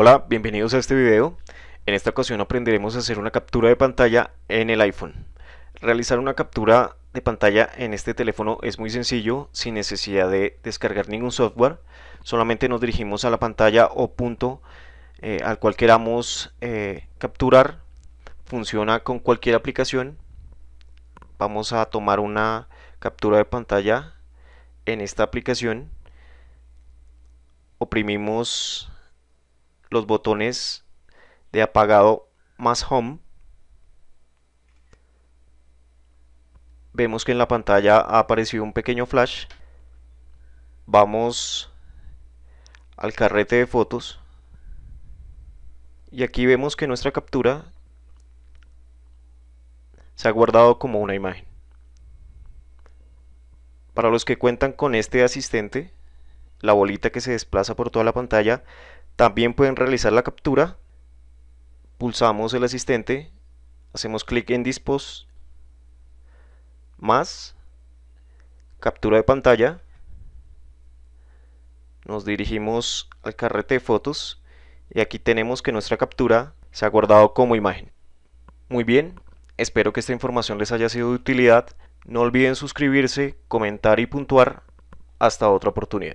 Hola, bienvenidos a este video. En esta ocasión aprenderemos a hacer una captura de pantalla en el iPhone. Realizar una captura de pantalla en este teléfono es muy sencillo, sin necesidad de descargar ningún software. Solamente nos dirigimos a la pantalla o punto eh, al cual queramos eh, capturar. Funciona con cualquier aplicación. Vamos a tomar una captura de pantalla en esta aplicación. Oprimimos los botones de apagado más home vemos que en la pantalla ha aparecido un pequeño flash vamos al carrete de fotos y aquí vemos que nuestra captura se ha guardado como una imagen para los que cuentan con este asistente la bolita que se desplaza por toda la pantalla también pueden realizar la captura. Pulsamos el asistente, hacemos clic en Dispos, más, captura de pantalla. Nos dirigimos al carrete de fotos y aquí tenemos que nuestra captura se ha guardado como imagen. Muy bien, espero que esta información les haya sido de utilidad. No olviden suscribirse, comentar y puntuar. Hasta otra oportunidad.